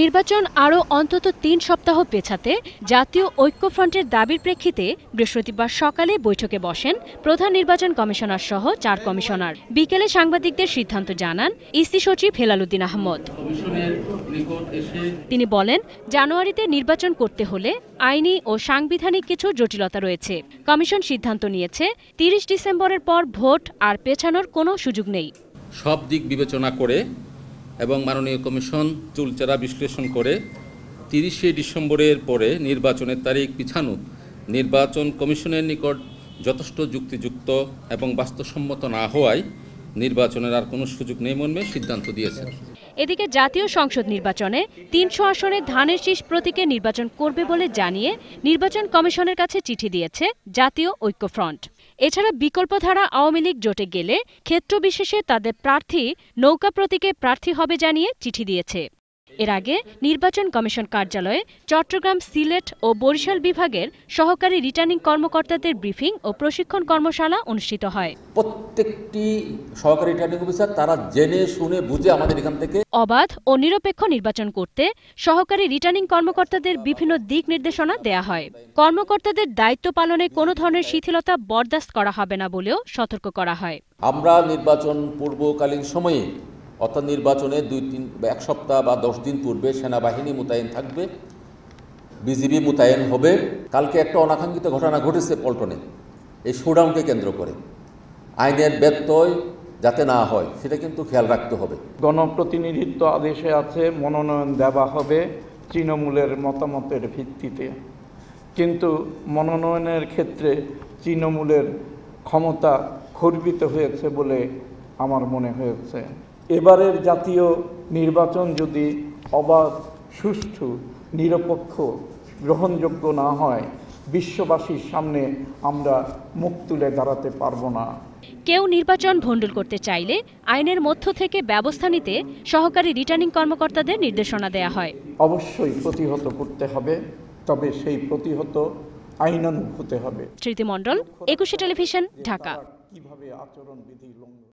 নির্বাচন আরও অন্তত তিন সপ্তাহ পেছাতে জাতীয় ঐক্যফ্রন্টের দাবির প্রেক্ষিতে বৃহস্পতিবার সকালে বৈঠকে বসেন প্রধান নির্বাচন কমিশনার সহ চার কমিশনার বিকেলে সাংবাদিকদের সিদ্ধান্ত জানান ইসি সচিব হেলালুদ্দিন আহমদ তিনি বলেন জানুয়ারিতে নির্বাচন করতে হলে আইনি ও সাংবিধানিক কিছু জটিলতা রয়েছে কমিশন সিদ্ধান্ত নিয়েছে তিরিশ ডিসেম্বরের পর ভোট আর পেছানোর কোনো সুযোগ নেই সব দিক বিবেচনা করে এবং মাননীয় কমিশন চুলচেরা বিশ্লেষণ করে তিরিশে ডিসেম্বরের পরে নির্বাচনের তারিখ পিছানো নির্বাচন কমিশনের নিকট যথেষ্ট যুক্তিযুক্ত এবং বাস্তবসম্মত না হওয়ায় নির্বাচনের আর কোনো সুযোগ নেই মর্মে সিদ্ধান্ত দিয়েছে এদিকে জাতীয় সংসদ নির্বাচনে তিনশো আসনে ধানের শীষ প্রতীকে নির্বাচন করবে বলে জানিয়ে নির্বাচন কমিশনের কাছে চিঠি দিয়েছে জাতীয় ঐক্যফ্রন্ট এছাড়া বিকল্পধারা আওয়ামী লীগ জোটে গেলে ক্ষেত্র বিশেষে তাদের প্রার্থী নৌকা প্রতীকে প্রার্থী হবে জানিয়ে চিঠি দিয়েছে এর আগে নির্বাচন কমিশন কার্যালয়ে চট্টগ্রাম সিলেট ও বরিশাল বিভাগের সহকারী রিটার্নিং কর্মকর্তাদের ব্রিফিং ও প্রশিক্ষণ কর্মশালা অনুষ্ঠিত হয় প্রত্যেকটি সহকারী রিটার্নিং অফিসার তারা জেনে শুনে বুঝে আমাদের এখান থেকে অবাধ ও নিরপেক্ষ নির্বাচন করতে সহকারী রিটার্নিং কর্মকর্তাদের বিভিন্ন দিক নির্দেশনা দেয়া হয় কর্মকর্তাদের দায়িত্ব পালনে কোনো ধরনের শিথিলতা বরদাস্ত করা হবে না বলেও সতর্ক করা হয় আমরা নির্বাচন পূর্বকালীন সময়ে অর্থাৎ নির্বাচনে দুই তিন এক সপ্তাহ বা দশ দিন পূর্বে সেনাবাহিনী মোতায়েন থাকবে বিজিবি মোতায়েন হবে কালকে একটা অনাকাঙ্ক্ষিত ঘটনা ঘটেছে পল্টনে এই শোডাউনকে কেন্দ্র করে আইনের ব্যত্যয় যাতে না হয় সেটা কিন্তু খেয়াল রাখতে হবে গণপ্রতিনিধিত্ব আদেশে আছে মনোনয়ন দেওয়া হবে তৃণমূলের মতামতের ভিত্তিতে কিন্তু মনোনয়নের ক্ষেত্রে তৃণমূলের ক্ষমতা খর্বিত হয়েছে বলে আমার মনে হয়েছে এবারের জাতীয় নির্বাচন যদি অবাধ সুষ্ঠু নিরপেক্ষ গ্রহণযোগ্য না হয় বিশ্ববাসীর সামনে আমরা মুখ তুলে দাঁড়াতে পারব না কেউ নির্বাচন ভণ্ডুল করতে চাইলে আইনের মধ্য থেকে ব্যবস্থা নিতে সহকারী রিটার্নিং কর্মকর্তাদের নির্দেশনা দেয়া হয় অবশ্যই প্রতিহত করতে হবে তবে সেই প্রতিহত আইনানুগ হতে হবে স্মৃতিমণ্ডল একুশে টেলিভিশন ঢাকা কিভাবে আচরণ বিধি